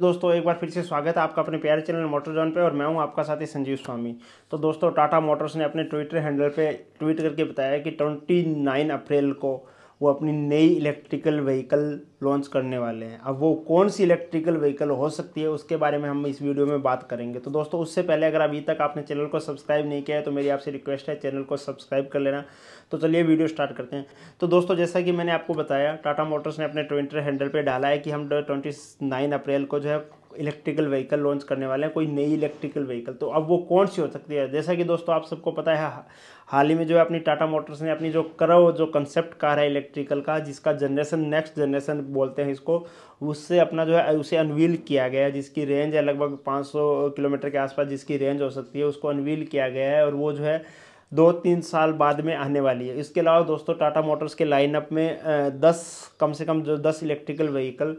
दोस्तों एक बार फिर से स्वागत है आपका अपने प्यारे चैनल मोटर जॉन पे और मैं हूं आपका साथी संजीव स्वामी तो दोस्तों टाटा मोटर्स ने अपने ट्विटर हैंडल पे ट्वीट करके बताया कि 29 अप्रैल को वो अपनी नई इलेक्ट्रिकल व्हीकल लॉन्च करने वाले हैं अब वो कौन सी इलेक्ट्रिकल व्हीकल हो सकती है उसके बारे में हम इस वीडियो में बात करेंगे तो दोस्तों उससे पहले अगर अभी तक आपने चैनल को सब्सक्राइब नहीं किया है तो मेरी आपसे रिक्वेस्ट है चैनल को सब्सक्राइब कर लेना तो चलिए वीडियो स्टार्ट करते हैं तो दोस्तों जैसा कि मैंने आपको बताया टाटा मोटर्स ने अपने ट्विटर हैंडल पर डाला है कि हम ट्वेंटी अप्रैल को जो है इलेक्ट्रिकल व्हीकल लॉन्च करने वाले हैं कोई नई इलेक्ट्रिकल व्हीकल तो अब वो कौन सी हो सकती है जैसा कि दोस्तों आप सबको पता है हाल ही में जो है अपनी टाटा मोटर्स ने अपनी जो करव जो कंसेप्ट कार है इलेक्ट्रिकल का जिसका जनरेशन नेक्स्ट जनरेशन बोलते हैं इसको उससे अपना जो है उसे अनवील किया गया है जिसकी रेंज है लगभग 500 किलोमीटर के आसपास जिसकी रेंज हो सकती है उसको अनवील किया गया है और वो जो है दो तीन साल बाद में आने वाली है इसके अलावा दोस्तों टाटा मोटर्स के लाइनअप में दस कम से कम जो दस इलेक्ट्रिकल व्हीकल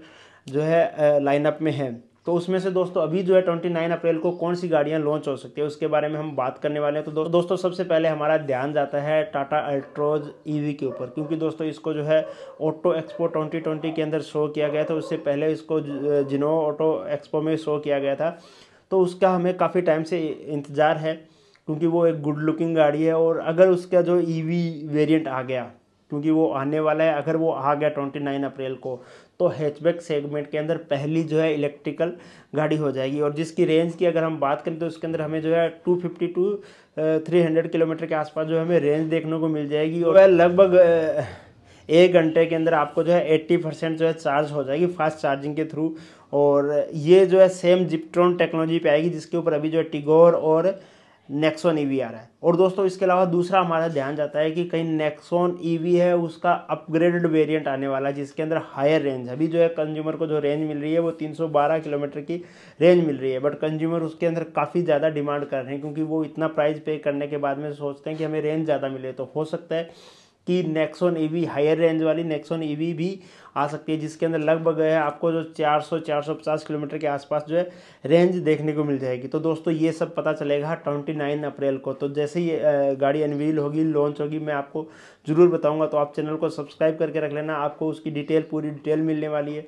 जो है लाइनअप में है तो उसमें से दोस्तों अभी जो है 29 अप्रैल को कौन सी गाड़ियां लॉन्च हो सकती है उसके बारे में हम बात करने वाले हैं तो दो, दोस्तों सबसे पहले हमारा ध्यान जाता है टाटा अल्ट्रोज ईवी के ऊपर क्योंकि दोस्तों इसको जो है ऑटो एक्सपो 2020 के अंदर शो किया गया था उससे पहले इसको जिनो ऑटो एक्सपो में शो किया गया था तो उसका हमें काफ़ी टाइम से इंतज़ार है क्योंकि वो एक गुड लुकिंग गाड़ी है और अगर उसका जो ईवी e वेरिएंट आ गया क्योंकि वो आने वाला है अगर वो आ गया ट्वेंटी नाइन अप्रैल को तो हैचबैक सेगमेंट के अंदर पहली जो है इलेक्ट्रिकल गाड़ी हो जाएगी और जिसकी रेंज की अगर हम बात करें तो उसके अंदर हमें जो है two fifty to three hundred kilometre के आसपास जो हमें रेंज देखने को मिल जाएगी और लगभग एक घंटे के अंदर आपको जो है एट्टी परसेंट जो है चार्ज हो जाएगी फास्ट चार्जिंग के थ्रू और ये जो है सेम जिप्ट्रॉन टेक्नोलॉजी पे आएगी जिसके ऊपर अभी जो है टिगोर और नेक्सॉन ईवी e आ रहा है और दोस्तों इसके अलावा दूसरा हमारा ध्यान जाता है कि कहीं नेक्सॉन ईवी e है उसका अपग्रेडेड वेरिएंट आने वाला है जिसके अंदर हायर रेंज अभी जो है कंज्यूमर को जो रेंज मिल रही है वो 312 किलोमीटर की रेंज मिल रही है बट कंज्यूमर उसके अंदर काफ़ी ज़्यादा डिमांड कर रहे हैं क्योंकि वो इतना प्राइस पे करने के बाद में सोचते हैं कि हमें रेंज ज़्यादा मिले तो हो सकता है की नेक्सोन ईवी हायर रेंज वाली नेक्सोन ईवी e भी आ सकती है जिसके अंदर लगभग है आपको जो 400 450 किलोमीटर के आसपास जो है रेंज देखने को मिल जाएगी तो दोस्तों ये सब पता चलेगा 29 अप्रैल को तो जैसे ही गाड़ी अनवील होगी लॉन्च होगी मैं आपको ज़रूर बताऊँगा तो आप चैनल को सब्सक्राइब करके रख लेना आपको उसकी डिटेल पूरी डिटेल मिलने वाली है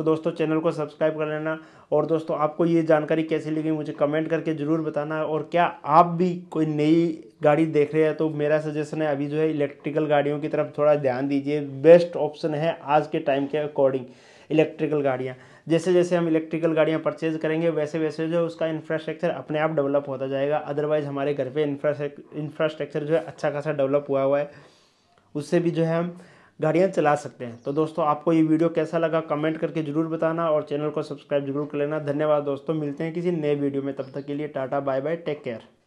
तो दोस्तों चैनल को सब्सक्राइब कर लेना और दोस्तों आपको ये जानकारी कैसी लगी मुझे कमेंट करके ज़रूर बताना और क्या आप भी कोई नई गाड़ी देख रहे हैं तो मेरा सजेशन है अभी जो है इलेक्ट्रिकल गाड़ियों की तरफ थोड़ा ध्यान दीजिए बेस्ट ऑप्शन है आज के टाइम के अकॉर्डिंग इलेक्ट्रिकल गाड़ियाँ जैसे जैसे हम इलेक्ट्रिकल गाड़ियाँ परचेज करेंगे वैसे वैसे जो उसका इंफ्रास्ट्रक्चर अपने आप डेवलप होता जाएगा अदरवाइज़ हमारे घर पर इंफ्रास्ट्रक्चर जो है अच्छा खासा डेवलप हुआ हुआ है उससे भी जो है हम गाड़ियाँ चला सकते हैं तो दोस्तों आपको ये वीडियो कैसा लगा कमेंट करके ज़रूर बताना और चैनल को सब्सक्राइब जरूर कर लेना धन्यवाद दोस्तों मिलते हैं किसी नए वीडियो में तब तक के लिए tata bye bye take care